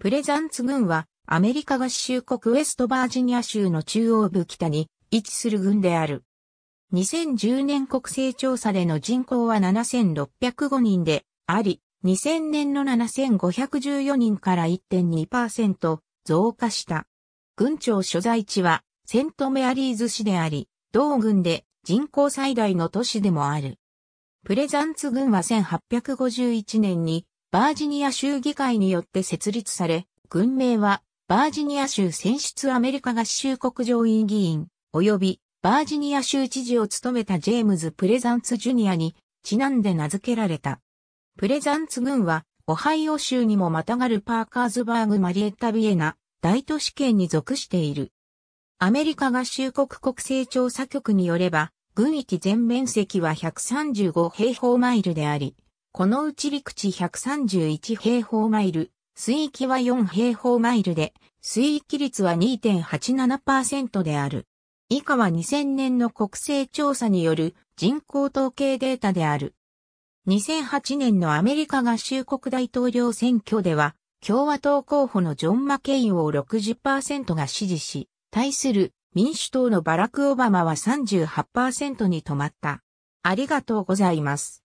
プレザンツ軍は、アメリカ合衆国ウェストバージニア州の中央部北に位置する軍である。2010年国勢調査での人口は7605人であり、2000年の7514人から1.2%増加した。軍庁所在地はセントメアリーズ市であり、同軍で人口最大の都市でもある。プレザンツ軍は1851年にバージニア州議会によって設立され、軍名は、バージニア州選出アメリカ合衆国上院議員、及び、バージニア州知事を務めたジェームズ・プレザンツ・ジュニアに、ちなんで名付けられた。プレザンツ軍は、オハイオ州にもまたがるパーカーズバーグ・マリエッタ・ビエナ、大都市圏に属している。アメリカ合衆国国勢調査局によれば、軍域全面積は135平方マイルであり、このうち陸地131平方マイル、水域は4平方マイルで、水域率は2.87%である。以下は2000年の国勢調査による人口統計データである。2008年のアメリカ合衆国大統領選挙では、共和党候補のジョン・マケインを60%が支持し、対する民主党のバラク・オバマは38%に止まった。ありがとうございます。